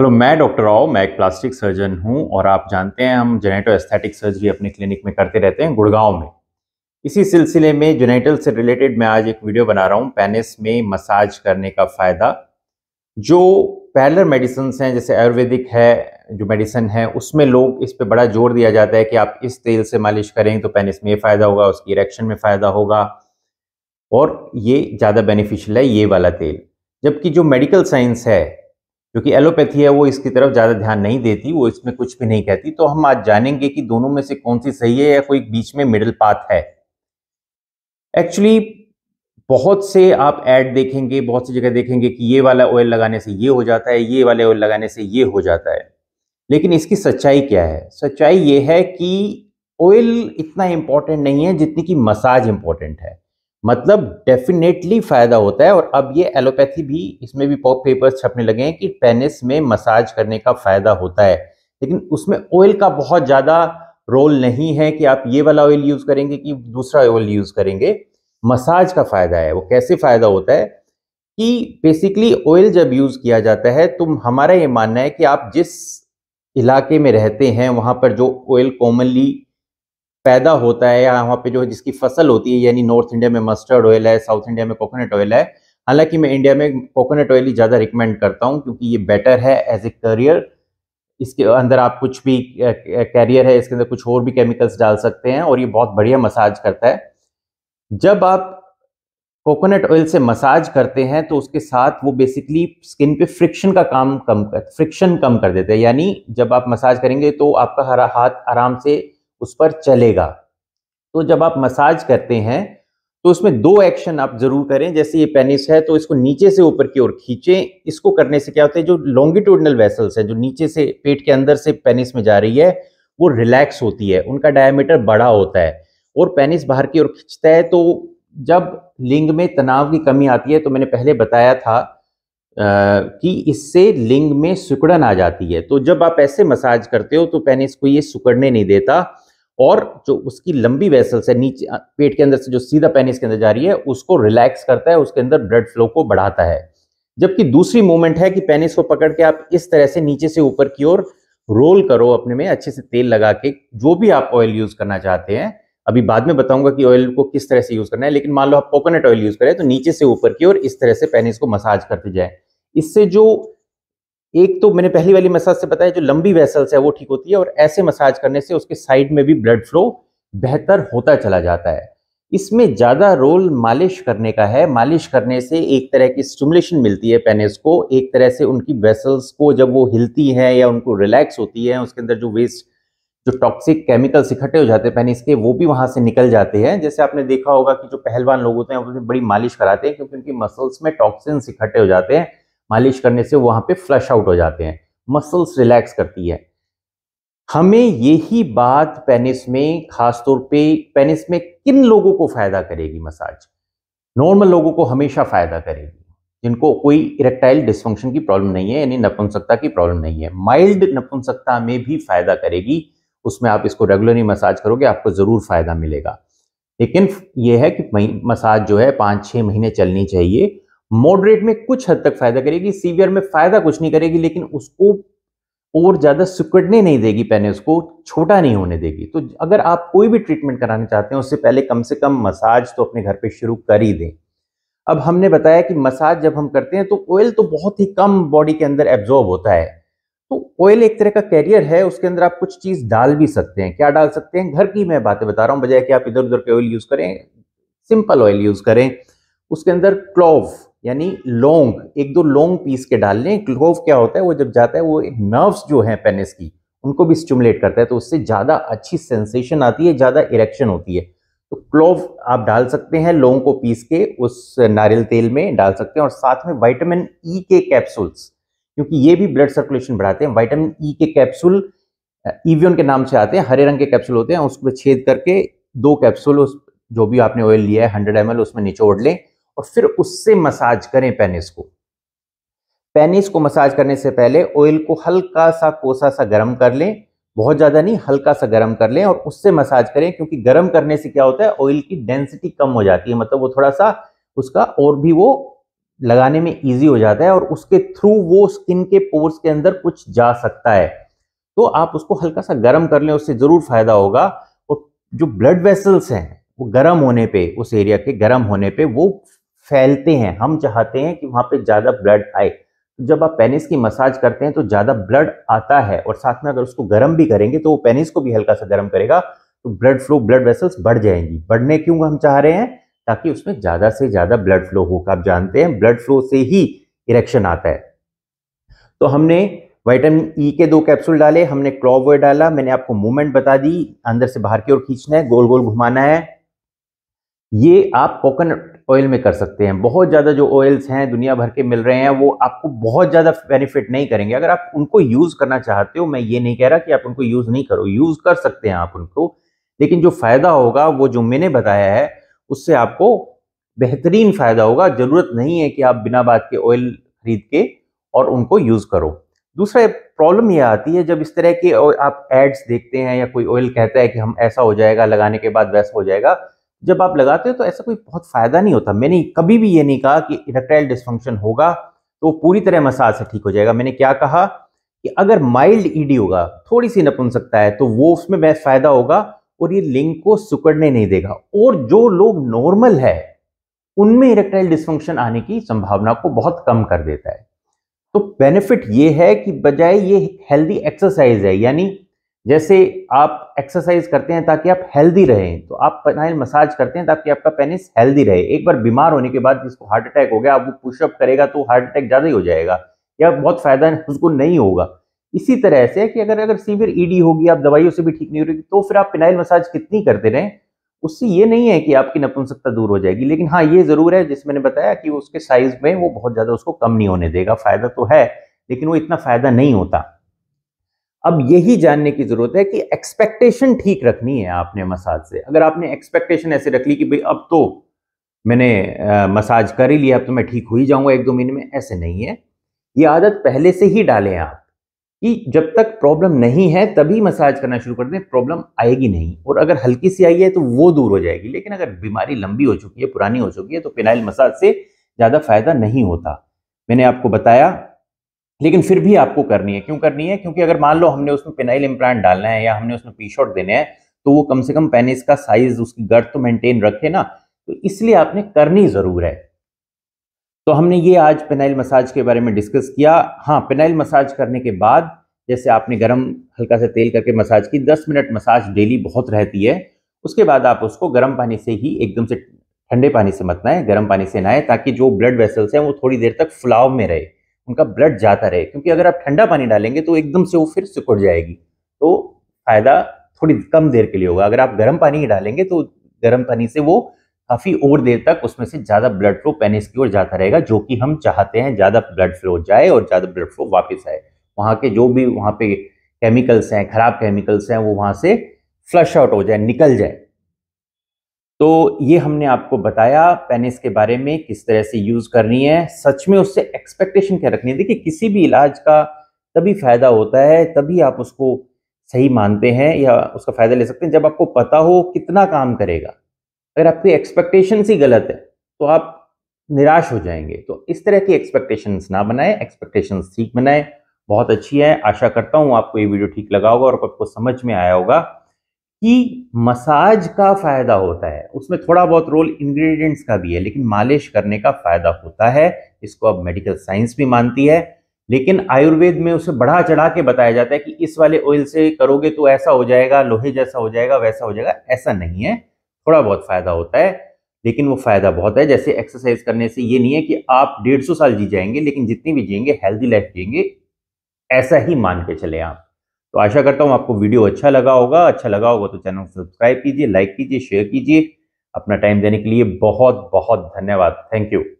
hello मैं doctor Rao मैं एक प्लास्टिक सर्जन हूं और आप जानते हैं हम जेनेटो एस्थेटिक सर्जरी अपने क्लिनिक में करते रहते हैं गुड़गांव में इसी सिलसिले में जेनेटल से रिलेटेड मैं आज एक वीडियो बना रहा हूं पेनिस में मसाज करने का फ़ायदा जो पैलर मेडिसन हैं जैसे आयुर्वेदिक है जो मेडिसन है उसमें लोग इस पर बड़ा जोर दिया जाता है कि आप इस तेल से मालिश करें तो पेनिस में फ़ायदा होगा उसकी इरेक्शन में फ़ायदा होगा और ये ज़्यादा बेनिफिशियल है ये वाला तेल जबकि जो मेडिकल साइंस है क्योंकि एलोपैथी है वो इसकी तरफ ज़्यादा ध्यान नहीं देती वो इसमें कुछ भी नहीं कहती तो हम आज जानेंगे कि दोनों में से कौन सी सही है या कोई बीच में मिडिल पाथ है एक्चुअली बहुत से आप ऐड देखेंगे बहुत सी जगह देखेंगे कि ये वाला ऑयल लगाने से ये हो जाता है ये वाले ऑयल लगाने से ये हो जाता है लेकिन इसकी सच्चाई क्या है सच्चाई ये है कि ऑयल इतना इम्पॉर्टेंट नहीं है जितनी कि मसाज इम्पॉर्टेंट है मतलब डेफिनेटली फ़ायदा होता है और अब ये एलोपैथी भी इसमें भी पॉप पेपर्स छपने लगे हैं कि पेनिस में मसाज करने का फ़ायदा होता है लेकिन उसमें ऑयल का बहुत ज़्यादा रोल नहीं है कि आप ये वाला ऑयल यूज़ करेंगे कि दूसरा ऑयल यूज़ करेंगे मसाज का फ़ायदा है वो कैसे फ़ायदा होता है कि बेसिकली ऑयल जब यूज़ किया जाता है तो हमारा ये मानना है कि आप जिस इलाके में रहते हैं वहां पर जो ऑयल कॉमनली पैदा होता है या वहाँ पे जो है जिसकी फसल होती है यानी नॉर्थ इंडिया में मस्टर्ड ऑयल है साउथ इंडिया में कोकोनट ऑयल है हालांकि मैं इंडिया में कोकोनट ऑयल ही ज़्यादा रिकमेंड करता हूँ क्योंकि ये बेटर है एज ए करियर इसके अंदर आप कुछ भी कैरियर है इसके अंदर कुछ और भी केमिकल्स डाल सकते हैं और ये बहुत बढ़िया मसाज करता है जब आप कोकोनट ऑयल से मसाज करते हैं तो उसके साथ वो बेसिकली स्किन पे फ्रिक्शन का काम कम कर फ्रिक्शन कम कर देते हैं यानी जब आप मसाज करेंगे तो आपका हरा हाथ आराम से उस पर चलेगा तो जब आप मसाज करते हैं तो उसमें दो एक्शन आप जरूर करें जैसे ये पेनिस है तो इसको नीचे से ऊपर की ओर खींचें इसको करने से क्या होता है जो लॉन्गिट्यूडनल वेसल्स हैं जो नीचे से पेट के अंदर से पेनिस में जा रही है वो रिलैक्स होती है उनका डायमीटर बड़ा होता है और पेनिस बाहर की ओर खींचता है तो जब लिंग में तनाव की कमी आती है तो मैंने पहले बताया था कि इससे लिंग में सुकड़न आ जाती है तो जब आप ऐसे मसाज करते हो तो पेनिस को ये सुकड़ने नहीं देता और जो उसकी लंबी वेसल्स है नीचे पेट के अंदर से जो सीधा पैनिस के अंदर जा रही है उसको रिलैक्स करता है उसके अंदर ब्लड फ्लो को बढ़ाता है जबकि दूसरी मूवमेंट है कि पेनिस को पकड़ के आप इस तरह से नीचे से ऊपर की ओर रोल करो अपने में अच्छे से तेल लगा के जो भी आप ऑयल यूज करना चाहते हैं अभी बाद में बताऊंगा कि ऑयल को किस तरह से यूज करना है लेकिन मान लो आप कोकोनट ऑयल यूज करें तो नीचे से ऊपर की ओर इस तरह से पैनिस को मसाज करते जाए इससे जो एक तो मैंने पहली वाली मसाज से बताया जो लंबी वेसल्स है वो ठीक होती है और ऐसे मसाज करने से उसके साइड में भी ब्लड फ्लो बेहतर होता चला जाता है इसमें ज़्यादा रोल मालिश करने का है मालिश करने से एक तरह की स्टिमुलेशन मिलती है पेनिस को एक तरह से उनकी वेसल्स को जब वो हिलती हैं या उनको रिलैक्स होती है उसके अंदर जो वेस्ट जो टॉक्सिक केमिकल्स इकट्ठे हो जाते हैं पेनिस के वो भी वहाँ से निकल जाते हैं जैसे आपने देखा होगा कि जो पहलवान लोग होते हैं उनसे बड़ी मालिश कराते हैं क्योंकि उनकी मसल्स में टॉक्सिन्स इकट्ठे हो जाते हैं मालिश करने से वहां पे फ्लश आउट हो जाते हैं मसल्स रिलैक्स करती है हमें यही बात पेनिस में खासतौर पे पेनिस में किन लोगों को फ़ायदा करेगी मसाज नॉर्मल लोगों को हमेशा फ़ायदा करेगी जिनको कोई इरेक्टाइल डिस्फंक्शन की प्रॉब्लम नहीं है यानी नपुंसकता की प्रॉब्लम नहीं है माइल्ड नपुंसकता में भी फ़ायदा करेगी उसमें आप इसको रेगुलरली मसाज करोगे आपको ज़रूर फ़ायदा मिलेगा लेकिन यह है कि मसाज जो है पाँच छः महीने चलनी चाहिए मॉडरेट में कुछ हद तक फायदा करेगी सीवियर में फायदा कुछ नहीं करेगी लेकिन उसको और ज़्यादा सुकड़ने नहीं देगी पहले उसको छोटा नहीं होने देगी तो अगर आप कोई भी ट्रीटमेंट कराना चाहते हैं उससे पहले कम से कम मसाज तो अपने घर पे शुरू कर ही दें अब हमने बताया कि मसाज जब हम करते हैं तो ऑयल तो बहुत ही कम बॉडी के अंदर एब्जॉर्ब होता है तो ऑयल एक तरह का कैरियर है उसके अंदर आप कुछ चीज़ डाल भी सकते हैं क्या डाल सकते हैं घर की मैं बातें बता रहा हूँ बजाय कि आप इधर उधर के ऑयल यूज़ करें सिंपल ऑयल यूज़ करें उसके अंदर क्लोव यानी लोंग एक दो लोंग पीस के डाल लें क्लोव क्या होता है वो जब जाता है वो नर्व्स जो हैं पेनिस की उनको भी स्टिमुलेट करता है तो उससे ज़्यादा अच्छी सेंसेशन आती है ज़्यादा इरेक्शन होती है तो क्लोव आप डाल सकते हैं लोंग को पीस के उस नारियल तेल में डाल सकते हैं और साथ में वाइटामिन ई e के कैप्सूल्स क्योंकि ये भी ब्लड सर्कुलेशन बढ़ाते हैं वाइटामिन ई e के कैप्सूल ईवियन के नाम से आते हैं हरे रंग के कैप्सूल होते हैं उसमें छेद करके दो कैप्सूल उस जो भी आपने ऑयल लिया है हंड्रेड एम उसमें निचोड़ लें और फिर उससे मसाज करें पेनिस को पेनिस को मसाज करने से पहले ऑयल को हल्का सा कोसा सा गर्म कर लें बहुत ज़्यादा नहीं हल्का सा गर्म कर लें और उससे मसाज करें क्योंकि गर्म करने से क्या होता है ऑयल की डेंसिटी कम हो जाती है मतलब वो थोड़ा सा उसका और भी वो लगाने में इजी हो जाता है और उसके थ्रू वो स्किन के पोर्स के अंदर कुछ जा सकता है तो आप उसको हल्का सा गर्म कर लें उससे ज़रूर फायदा होगा और जो ब्लड वेसल्स हैं वो गर्म होने पे उस एरिया के गर्म होने पे वो फैलते हैं हम चाहते हैं कि वहाँ पे ज़्यादा ब्लड आए जब आप पेनिस की मसाज करते हैं तो ज़्यादा ब्लड आता है और साथ में अगर उसको गर्म भी करेंगे तो वो पेनिस को भी हल्का सा गर्म करेगा तो ब्लड फ्लो ब्लड वेसल्स बढ़ जाएंगी बढ़ने क्यों हम चाह रहे हैं ताकि उसमें ज़्यादा से ज़्यादा ब्लड फ्लो हो आप जानते हैं ब्लड फ्लो से ही इरेक्शन आता है तो हमने वाइटामिन ई के दो कैप्सूल डाले हमने क्लोवे डाला मैंने आपको मूवमेंट बता दी अंदर से बाहर की ओर खींचना है गोल गोल घुमाना है ये आप कोकोनट ऑयल में कर सकते हैं बहुत ज़्यादा जो ऑयल्स हैं दुनिया भर के मिल रहे हैं वो आपको बहुत ज़्यादा बेनिफिट नहीं करेंगे अगर आप उनको यूज़ करना चाहते हो मैं ये नहीं कह रहा कि आप उनको यूज़ नहीं करो यूज़ कर सकते हैं आप उनको लेकिन जो फ़ायदा होगा वो जो मैंने बताया है उससे आपको बेहतरीन फ़ायदा होगा ज़रूरत नहीं है कि आप बिना बात के ऑयल खरीद के और उनको यूज़ करो दूसरा प्रॉब्लम यह आती है जब इस तरह के आप एड्स देखते हैं या कोई ऑयल कहता है कि हम ऐसा हो जाएगा लगाने के बाद वैसा हो जाएगा जब आप लगाते हो तो ऐसा कोई बहुत फायदा नहीं होता मैंने कभी भी ये नहीं कहा कि इरेक्टाइल डिस्फंक्शन होगा तो पूरी तरह मसाज से ठीक हो जाएगा मैंने क्या कहा कि अगर माइल्ड ईडी होगा थोड़ी सी नपुन सकता है तो वो उसमें बेस्ट फायदा होगा और ये लिंग को सुकड़ने नहीं देगा और जो लोग नॉर्मल है उनमें इरेक्टाइल डिस्फंक्शन आने की संभावना को बहुत कम कर देता है तो बेनिफिट ये है कि बजाय ये हेल्दी एक्सरसाइज है यानी जैसे आप एक्सरसाइज करते हैं ताकि आप हेल्दी रहें तो आप पेनाइल मसाज करते हैं ताकि आपका पेनिस हेल्दी रहे एक बार बीमार होने के बाद जिसको हार्ट अटैक हो गया आप वो पुशअप करेगा तो हार्ट अटैक ज़्यादा ही हो जाएगा या बहुत फ़ायदा उसको नहीं होगा इसी तरह से कि अगर अगर सीवियर ईडी e होगी आप दवाइयों से भी ठीक नहीं हो तो फिर आप पिनाइल मसाज कितनी करते रहें उससे ये नहीं है कि आपकी नपुंसकता दूर हो जाएगी लेकिन हाँ ये ज़रूर है जिस मैंने बताया कि उसके साइज़ में वो बहुत ज़्यादा उसको कम नहीं होने देगा फ़ायदा तो है लेकिन वो इतना फ़ायदा नहीं होता अब यही जानने की ज़रूरत है कि एक्सपेक्टेशन ठीक रखनी है आपने मसाज से अगर आपने एक्सपेक्टेशन ऐसे रख ली कि भाई अब तो मैंने मसाज कर ही लिया अब तो मैं ठीक हो ही जाऊंगा एक दो महीने में ऐसे नहीं है ये आदत पहले से ही डालें आप कि जब तक प्रॉब्लम नहीं है तभी मसाज करना शुरू कर दें प्रॉब्लम आएगी नहीं और अगर हल्की सी आई है तो वो दूर हो जाएगी लेकिन अगर बीमारी लंबी हो चुकी है पुरानी हो चुकी है तो फिनाइल मसाज से ज़्यादा फायदा नहीं होता मैंने आपको बताया लेकिन फिर भी आपको करनी है क्यों करनी है क्योंकि अगर मान लो हमने उसमें पेनाइल इम्प्लांट डालना है या हमने उसमें पी शॉट देने हैं तो वो कम से कम पेनिस का साइज उसकी गर्थ तो मेंटेन रखे ना तो इसलिए आपने करनी ज़रूर है तो हमने ये आज पेनाइल मसाज के बारे में डिस्कस किया हाँ पेनाइल मसाज करने के बाद जैसे आपने गर्म हल्का से तेल करके मसाज की दस मिनट मसाज डेली बहुत रहती है उसके बाद आप उसको गर्म पानी से ही एकदम से ठंडे पानी से मत नहाएं गर्म पानी से नहाएं ताकि जो ब्लड वेसल्स हैं वो थोड़ी देर तक फुलाव में रहे उनका ब्लड जाता रहे क्योंकि अगर आप ठंडा पानी डालेंगे तो एकदम से वो फिर सिकुड़ जाएगी तो फायदा थोड़ी कम देर के लिए होगा अगर आप गर्म पानी ही डालेंगे तो गर्म पानी से वो काफ़ी और देर तक उसमें से ज़्यादा ब्लड फ्लो पेनिस की ओर जाता रहेगा जो कि हम चाहते हैं ज़्यादा ब्लड फ्लो जाए और ज़्यादा ब्लड फ्लो वापस आए वहाँ के जो भी वहाँ पे केमिकल्स हैं ख़राब केमिकल्स हैं वो वहाँ से फ्लश आउट हो जाए निकल जाए तो ये हमने आपको बताया पेनिस के बारे में किस तरह से यूज़ करनी है सच में उससे एक्सपेक्टेशन क्या रखनी है देखिए किसी भी इलाज का तभी फ़ायदा होता है तभी आप उसको सही मानते हैं या उसका फ़ायदा ले सकते हैं जब आपको पता हो कितना काम करेगा अगर आपकी एक्सपेक्टेशन ही गलत है तो आप निराश हो जाएंगे तो इस तरह की एक्सपेक्टेशंस ना बनाएं एक्सपेक्टेशंस ठीक बनाएं बहुत अच्छी है आशा करता हूँ आपको ये वीडियो ठीक लगा होगा और आपको समझ में आया होगा कि मसाज का फ़ायदा होता है उसमें थोड़ा बहुत रोल इंग्रेडिएंट्स का भी है लेकिन मालिश करने का फ़ायदा होता है इसको अब मेडिकल साइंस भी मानती है लेकिन आयुर्वेद में उसे बढ़ा चढ़ा के बताया जाता है कि इस वाले ऑयल से करोगे तो ऐसा हो जाएगा लोहे जैसा हो जाएगा वैसा हो जाएगा ऐसा नहीं है थोड़ा बहुत फ़ायदा होता है लेकिन वो फ़ायदा बहुत है जैसे एक्सरसाइज करने से ये नहीं है कि आप डेढ़ सौ साल जी जाएंगे लेकिन जितनी भी जियेंगे हेल्दी लाइफ जियेंगे ऐसा ही मान के चले आप तो आशा करता हूँ आपको वीडियो अच्छा लगा होगा अच्छा लगा होगा तो चैनल को सब्सक्राइब कीजिए लाइक कीजिए शेयर कीजिए अपना टाइम देने के लिए बहुत बहुत धन्यवाद थैंक यू